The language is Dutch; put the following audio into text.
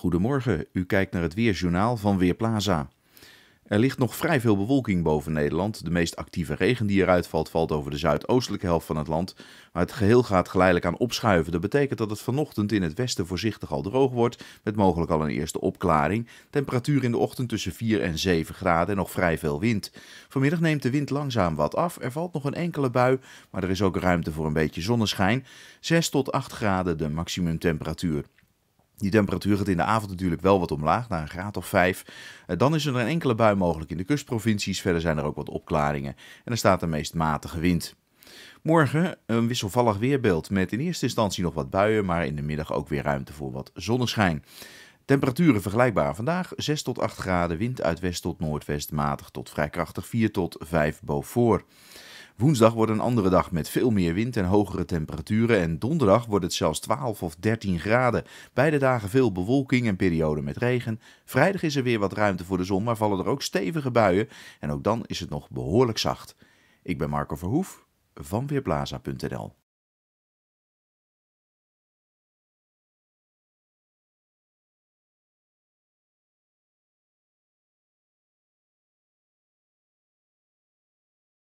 Goedemorgen, u kijkt naar het Weerjournaal van Weerplaza. Er ligt nog vrij veel bewolking boven Nederland. De meest actieve regen die eruit valt, valt over de zuidoostelijke helft van het land. Maar het geheel gaat geleidelijk aan opschuiven. Dat betekent dat het vanochtend in het westen voorzichtig al droog wordt, met mogelijk al een eerste opklaring. Temperatuur in de ochtend tussen 4 en 7 graden en nog vrij veel wind. Vanmiddag neemt de wind langzaam wat af. Er valt nog een enkele bui, maar er is ook ruimte voor een beetje zonneschijn. 6 tot 8 graden de maximumtemperatuur. Die temperatuur gaat in de avond natuurlijk wel wat omlaag, naar een graad of 5. Eh, dan is er een enkele bui mogelijk in de kustprovincies. Verder zijn er ook wat opklaringen en er staat een meest matige wind. Morgen een wisselvallig weerbeeld met in eerste instantie nog wat buien, maar in de middag ook weer ruimte voor wat zonneschijn. Temperaturen vergelijkbaar vandaag: 6 tot 8 graden, wind uit west tot noordwest, matig tot vrij krachtig 4 tot 5 boven. Woensdag wordt een andere dag met veel meer wind en hogere temperaturen. En donderdag wordt het zelfs 12 of 13 graden. Beide dagen veel bewolking en perioden met regen. Vrijdag is er weer wat ruimte voor de zon, maar vallen er ook stevige buien. En ook dan is het nog behoorlijk zacht. Ik ben Marco Verhoef van Weerplaza.nl